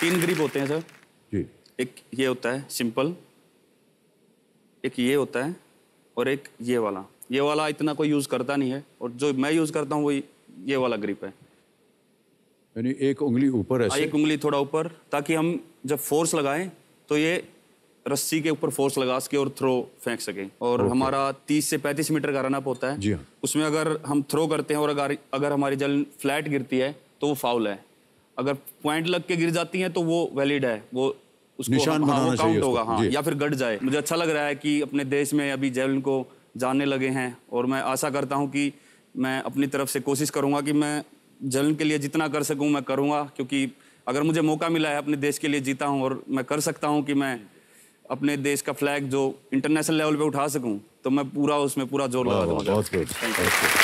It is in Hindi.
तीन ग्रिप होते हैं सर जी एक ये होता है सिंपल एक ये होता है और एक ये वाला ये वाला इतना कोई यूज़ करता नहीं है और जो मैं यूज़ करता हूँ वो ये वाला ग्रिप है यानी एक उंगली ऊपर है हाँ, एक उंगली थोड़ा ऊपर ताकि हम जब फोर्स लगाएं तो ये रस्सी के ऊपर फोर्स लगा सके और थ्रो फेंक सके और okay. हमारा 30 से 35 मीटर का रनअप होता है जी हाँ उसमें अगर हम थ्रो करते हैं और अगर अगर हमारी जल फ्लैट गिरती है तो वो फाउल है अगर पॉइंट लग के गिर जाती हैं तो वो वैलिड है वो उसको निशान हाँ, बनाना चाहिए होगा हाँ या फिर गट जाए मुझे अच्छा लग रहा है कि अपने देश में अभी जेवलिन को जानने लगे हैं और मैं आशा करता हूँ कि मैं अपनी तरफ से कोशिश करूँगा कि मैं जेवलिन के लिए जितना कर सकूँ मैं करूँगा क्योंकि अगर मुझे मौका मिला है अपने देश के लिए जीता हूँ और मैं कर सकता हूँ कि मैं अपने देश का फ्लैग जो इंटरनेशनल लेवल पे उठा सकूँ तो मैं पूरा उसमें पूरा जोर लगा दूँगा